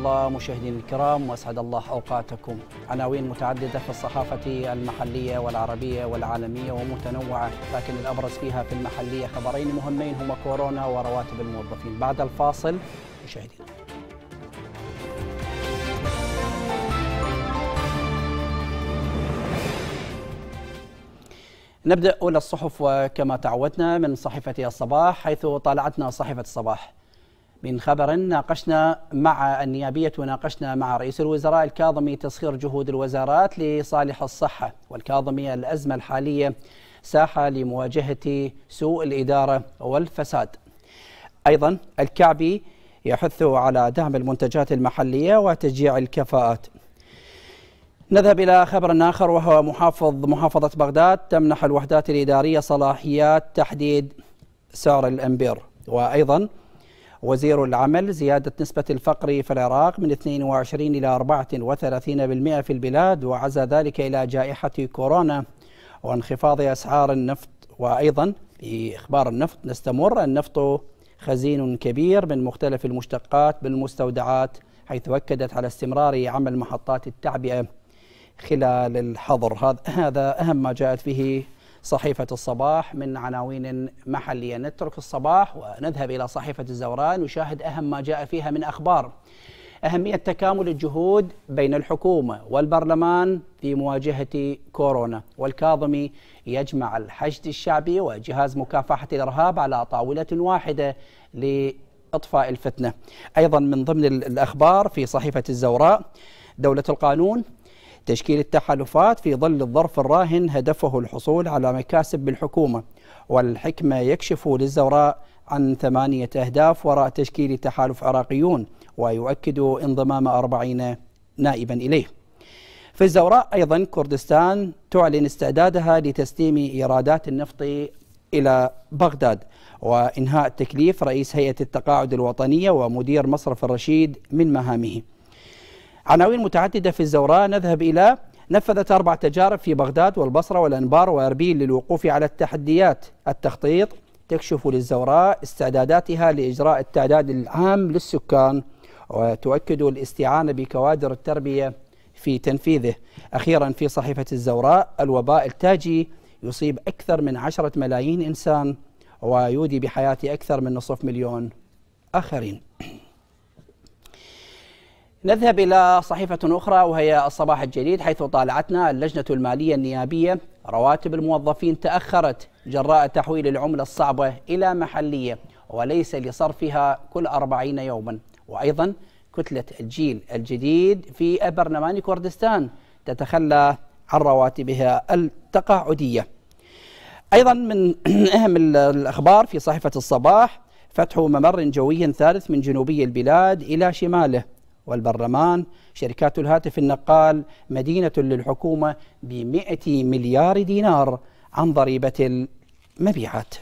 الله مشاهدينا الكرام وأسعد الله أوقاتكم عناوين متعددة في الصحافة المحلية والعربية والعالمية ومتنوعة لكن الأبرز فيها في المحلية خبرين مهمين هما كورونا ورواتب الموظفين بعد الفاصل مشاهدينا نبدأ أولى الصحف وكما تعودنا من صحيفة الصباح حيث طالعتنا صحيفة الصباح من خبر ناقشنا مع النيابية وناقشنا مع رئيس الوزراء الكاظمي تسخير جهود الوزارات لصالح الصحة والكاظمي الأزمة الحالية ساحة لمواجهة سوء الإدارة والفساد أيضا الكعبي يحث على دعم المنتجات المحلية وتشجيع الكفاءات نذهب إلى خبر آخر وهو محافظ محافظة بغداد تمنح الوحدات الإدارية صلاحيات تحديد سعر الأمبير وأيضا وزير العمل زيادة نسبة الفقر في العراق من 22 إلى 34% في البلاد وعزى ذلك إلى جائحة كورونا وانخفاض أسعار النفط وأيضا في إخبار النفط نستمر النفط خزين كبير من مختلف المشتقات بالمستودعات حيث أكدت على استمرار عمل محطات التعبئة خلال الحظر هذا أهم ما جاءت به صحيفة الصباح من عناوين محلية نترك الصباح ونذهب إلى صحيفة الزوران نشاهد أهم ما جاء فيها من أخبار أهمية تكامل الجهود بين الحكومة والبرلمان في مواجهة كورونا والكاظمي يجمع الحشد الشعبي وجهاز مكافحة الإرهاب على طاولة واحدة لإطفاء الفتنة أيضا من ضمن الأخبار في صحيفة الزوراء دولة القانون تشكيل التحالفات في ظل الظرف الراهن هدفه الحصول على مكاسب بالحكومة والحكمة يكشف للزوراء عن ثمانية أهداف وراء تشكيل تحالف عراقيون ويؤكد انضمام أربعين نائبا إليه في الزوراء أيضا كردستان تعلن استعدادها لتسليم إيرادات النفط إلى بغداد وإنهاء تكليف رئيس هيئة التقاعد الوطنية ومدير مصرف الرشيد من مهامه عناوين متعددة في الزوراء نذهب إلى نفذت أربع تجارب في بغداد والبصرة والأنبار وأربيل للوقوف على التحديات التخطيط تكشف للزوراء استعداداتها لإجراء التعداد العام للسكان وتؤكد الاستعانة بكوادر التربية في تنفيذه أخيرا في صحيفة الزوراء الوباء التاجي يصيب أكثر من عشرة ملايين إنسان ويودي بحياة أكثر من نصف مليون آخرين نذهب إلى صحيفة أخرى وهي الصباح الجديد حيث طالعتنا اللجنة المالية النيابية رواتب الموظفين تأخرت جراء تحويل العملة الصعبة إلى محلية وليس لصرفها كل أربعين يوما وأيضا كتلة الجيل الجديد في برلمان كردستان تتخلى عن رواتبها التقاعدية أيضا من أهم الأخبار في صحيفة الصباح فتح ممر جوي ثالث من جنوبي البلاد إلى شماله والبرلمان شركات الهاتف النقال مدينة للحكومة بمئة مليار دينار عن ضريبة المبيعات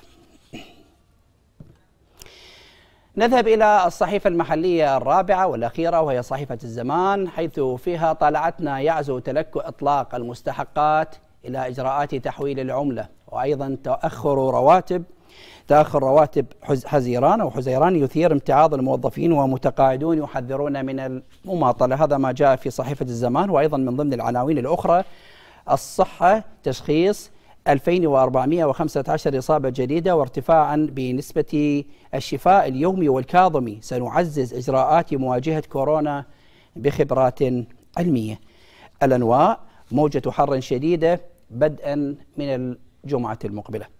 نذهب إلى الصحيفة المحلية الرابعة والأخيرة وهي صحيفة الزمان حيث فيها طالعتنا يعزو تلك إطلاق المستحقات إلى إجراءات تحويل العملة وأيضا تأخر رواتب تاخر رواتب حزيران او حزيران يثير امتعاض الموظفين ومتقاعدون يحذرون من المماطله هذا ما جاء في صحيفه الزمان وايضا من ضمن العناوين الاخرى الصحه تشخيص 2415 إصابة جديدة وارتفاعا بنسبة الشفاء اليومي والكاظمي سنعزز إجراءات مواجهة كورونا بخبرات علمية الأنواء موجة حر شديدة بدءا من الجمعة المقبلة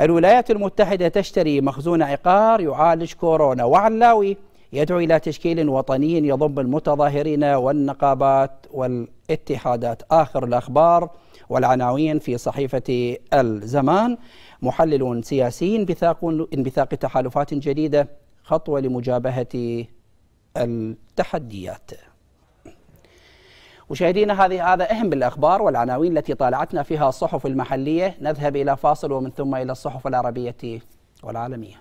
الولايات المتحدة تشتري مخزون عقار يعالج كورونا وعلاوي يدعو إلى تشكيل وطني يضم المتظاهرين والنقابات والاتحادات آخر الأخبار والعناوين في صحيفة الزمان محلل سياسي انبثاق انبثاق تحالفات جديدة خطوة لمجابهة التحديات مشاهدينا هذه هذا أهم الأخبار والعناوين التي طالعتنا فيها الصحف المحلية نذهب إلى فاصل ومن ثم إلى الصحف العربية والعالمية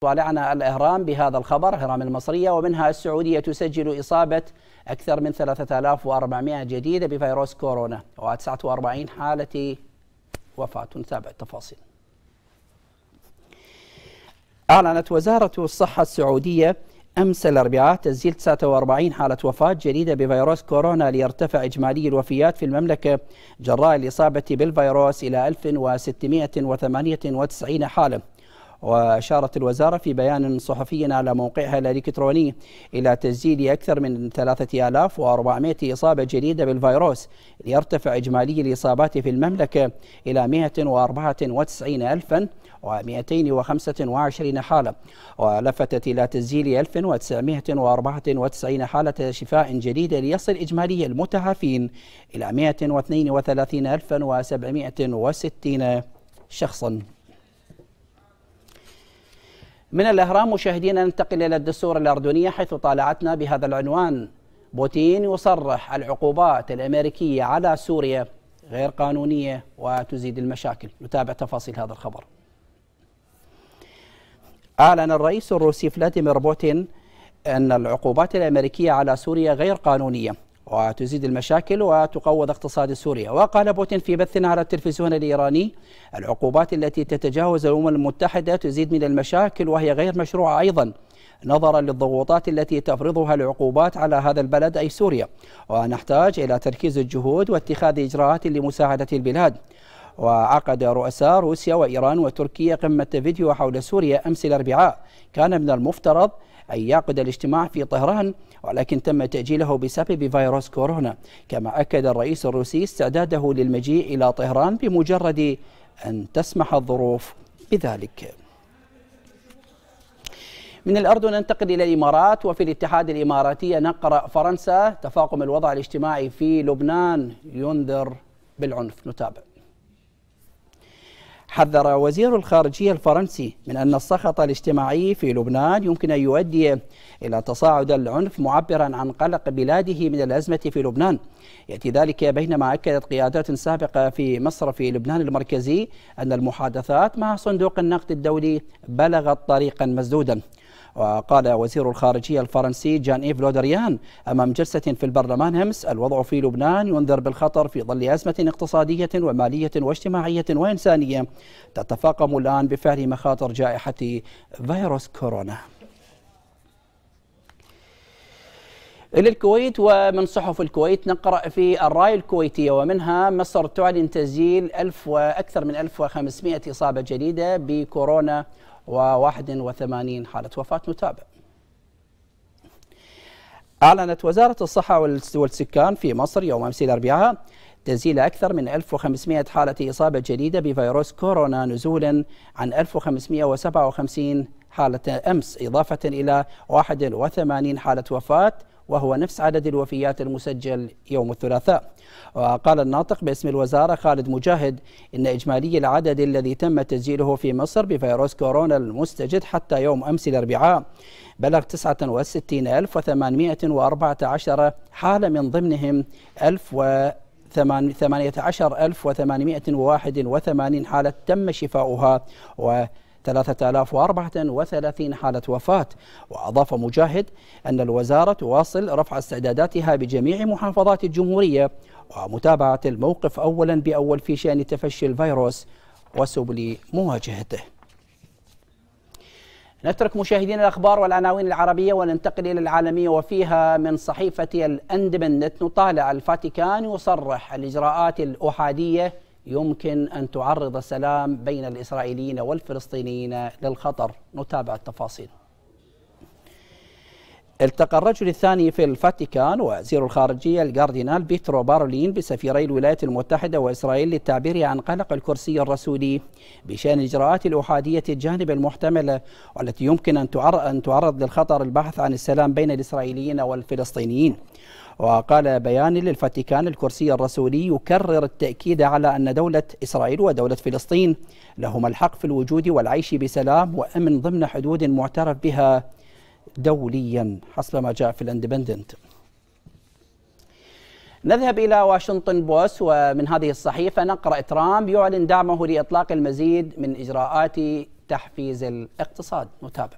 طالعنا الإهرام بهذا الخبر هرام المصرية ومنها السعودية تسجل إصابة أكثر من 3400 جديدة بفيروس كورونا و49 حالة وفاة نتابع التفاصيل أعلنت وزارة الصحة السعودية أمس الأربعاء تسجيل 49 حالة وفاة جديدة بفيروس كورونا ليرتفع إجمالي الوفيات في المملكة جراء الإصابة بالفيروس إلى 1698 حالة وأشارت الوزارة في بيان صحفي على موقعها الإلكتروني إلى تسجيل أكثر من 3400 إصابة جديدة بالفيروس ليرتفع إجمالي الإصابات في المملكة إلى 194000 و225 حالة ولفتت إلى تسجيل 1994 حالة شفاء جديدة ليصل إجمالي المتعافين إلى 132760 شخصاً من الإهرام مشاهدينا ننتقل إلى الدستور الأردنية حيث طالعتنا بهذا العنوان بوتين يصرح العقوبات الأمريكية على سوريا غير قانونية وتزيد المشاكل نتابع تفاصيل هذا الخبر أعلن الرئيس الروسي فلاديمير بوتين أن العقوبات الأمريكية على سوريا غير قانونية وتزيد المشاكل وتقوض اقتصاد سوريا وقال بوتين في بث على التلفزيون الإيراني العقوبات التي تتجاوز الأمم المتحدة تزيد من المشاكل وهي غير مشروعة أيضا نظرا للضغوطات التي تفرضها العقوبات على هذا البلد أي سوريا ونحتاج إلى تركيز الجهود واتخاذ إجراءات لمساعدة البلاد وعقد رؤساء روسيا وإيران وتركيا قمة فيديو حول سوريا أمس الأربعاء كان من المفترض أن يعقد الاجتماع في طهران ولكن تم تأجيله بسبب فيروس كورونا كما أكد الرئيس الروسي استعداده للمجيء إلى طهران بمجرد أن تسمح الظروف بذلك من الأردن ننتقل إلى الإمارات وفي الاتحاد الإماراتي نقرأ فرنسا تفاقم الوضع الاجتماعي في لبنان ينذر بالعنف نتابع حذر وزير الخارجية الفرنسي من أن السخط الاجتماعي في لبنان يمكن أن يؤدي إلى تصاعد العنف معبرا عن قلق بلاده من الأزمة في لبنان يأتي ذلك بينما أكدت قيادات سابقة في مصرف لبنان المركزي أن المحادثات مع صندوق النقد الدولي بلغت طريقا مسدودا وقال وزير الخارجية الفرنسي جان إيف لودريان أمام جلسة في البرلمان أمس الوضع في لبنان ينذر بالخطر في ظل أزمة اقتصادية ومالية واجتماعية وإنسانية تتفاقم الآن بفعل مخاطر جائحة فيروس كورونا إلى الكويت ومن صحف الكويت نقرأ في الرأي الكويتية ومنها مصر تعلن تسجيل ألف وأكثر من 1500 إصابة جديدة بكورونا و81 حالة وفاة نتابع أعلنت وزارة الصحة والسكان في مصر يوم أمس الأربعاء تنزيل أكثر من 1500 حالة إصابة جديدة بفيروس كورونا نزولا عن 1557 حالة أمس إضافة إلى 81 حالة وفاة وهو نفس عدد الوفيات المسجل يوم الثلاثاء وقال الناطق باسم الوزارة خالد مجاهد إن إجمالي العدد الذي تم تسجيله في مصر بفيروس كورونا المستجد حتى يوم أمس الأربعاء بلغ 69814 حالة من ضمنهم 1000 و 18881 حالة تم شفاؤها و 3034 حالة وفاة وأضاف مجاهد أن الوزارة تواصل رفع استعداداتها بجميع محافظات الجمهورية ومتابعة الموقف أولا بأول في شأن تفشي الفيروس وسبل مواجهته نترك مشاهدين الأخبار والعناوين العربية وننتقل إلى العالمية وفيها من صحيفة الأندبندت نطالع الفاتيكان يصرح الإجراءات الأحادية يمكن أن تعرض السلام بين الإسرائيليين والفلسطينيين للخطر نتابع التفاصيل التقى الرجل الثاني في الفاتيكان وزير الخارجية الكاردينال بيترو بارولين بسفيري الولايات المتحدة وإسرائيل للتعبير عن قلق الكرسي الرسولي بشأن الإجراءات الأحادية الجانب المحتملة والتي يمكن أن تعرض للخطر البحث عن السلام بين الإسرائيليين والفلسطينيين وقال بيان للفاتيكان الكرسي الرسولي يكرر التأكيد على أن دولة إسرائيل ودولة فلسطين لهما الحق في الوجود والعيش بسلام وأمن ضمن حدود معترف بها دوليا حسب ما جاء في الاندبندنت نذهب إلى واشنطن بوس ومن هذه الصحيفة نقرأ ترامب يعلن دعمه لإطلاق المزيد من إجراءات تحفيز الاقتصاد نتابع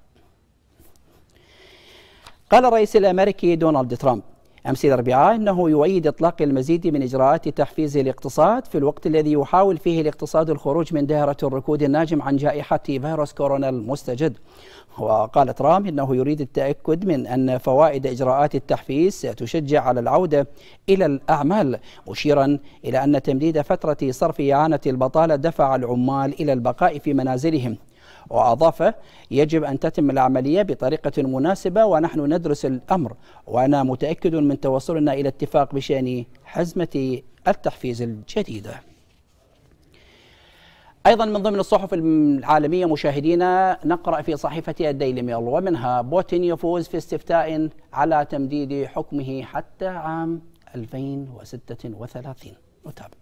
قال الرئيس الأمريكي دونالد ترامب أمس الأربعاء أنه يؤيد إطلاق المزيد من إجراءات تحفيز الاقتصاد في الوقت الذي يحاول فيه الاقتصاد الخروج من دائرة الركود الناجم عن جائحة فيروس كورونا المستجد وقال ترامب أنه يريد التأكد من أن فوائد إجراءات التحفيز ستشجع على العودة إلى الأعمال مشيرا إلى أن تمديد فترة صرف إعانة البطالة دفع العمال إلى البقاء في منازلهم وأضاف يجب أن تتم العملية بطريقة مناسبة ونحن ندرس الأمر وأنا متأكد من توصلنا إلى اتفاق بشأن حزمة التحفيز الجديدة أيضا من ضمن الصحف العالمية مشاهدينا نقرأ في صحيفة الديلي ميل ومنها بوتين يفوز في استفتاء على تمديد حكمه حتى عام 2036 نتابع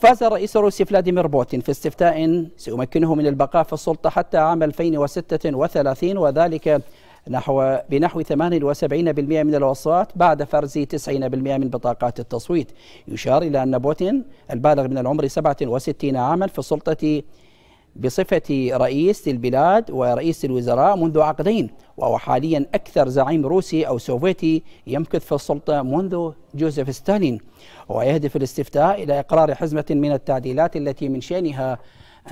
فاز رئيس روسيا فلاديمير بوتين في استفتاء سيمكنه من البقاء في السلطة حتى عام 2036 وذلك نحو بنحو 78% من الأصوات بعد فرز 90% من بطاقات التصويت يشار إلى أن بوتين البالغ من العمر 67 عاما في السلطة بصفة رئيس البلاد ورئيس الوزراء منذ عقدين وهو حاليا أكثر زعيم روسي أو سوفيتي يمكث في السلطة منذ جوزيف ستالين ويهدف الاستفتاء إلى إقرار حزمة من التعديلات التي من شأنها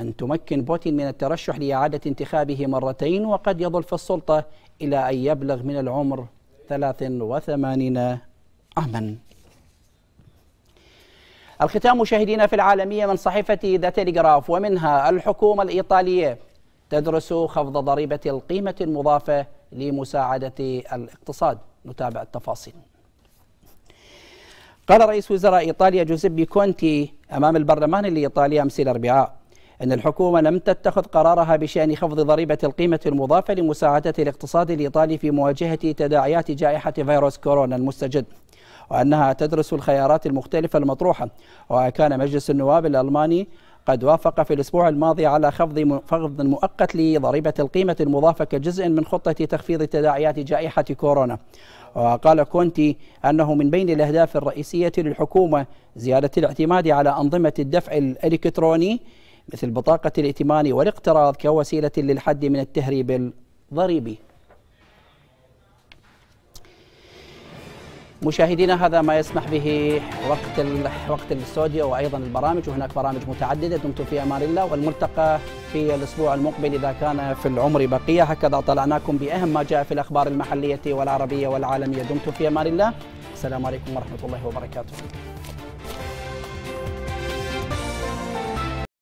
أن تمكن بوتين من الترشح لإعادة انتخابه مرتين وقد يظل في السلطة إلى أن يبلغ من العمر 83 عاما الختام مشاهدينا في العالمية من صحيفة ذا تيليغراف ومنها الحكومة الإيطالية تدرس خفض ضريبة القيمة المضافة لمساعدة الاقتصاد نتابع التفاصيل قال رئيس وزراء إيطاليا جوزيبي كونتي أمام البرلمان الإيطالي أمس الأربعاء أن الحكومة لم تتخذ قرارها بشأن خفض ضريبة القيمة المضافة لمساعدة الاقتصاد الإيطالي في مواجهة تداعيات جائحة فيروس كورونا المستجد وأنها تدرس الخيارات المختلفة المطروحة وكان مجلس النواب الألماني قد وافق في الأسبوع الماضي على خفض مؤقت لضريبة القيمة المضافة كجزء من خطة تخفيض تداعيات جائحة كورونا وقال كونتي أنه من بين الأهداف الرئيسية للحكومة زيادة الاعتماد على أنظمة الدفع الإلكتروني مثل بطاقة الائتمان والاقتراض كوسيلة للحد من التهريب الضريبي مشاهدينا هذا ما يسمح به وقت وقت الاستوديو وايضا البرامج وهناك برامج متعدده دمتم في امان الله والملتقى في الاسبوع المقبل اذا كان في العمر بقيه هكذا طلعناكم باهم ما جاء في الاخبار المحليه والعربيه والعالميه دمتم في امان الله السلام عليكم ورحمه الله وبركاته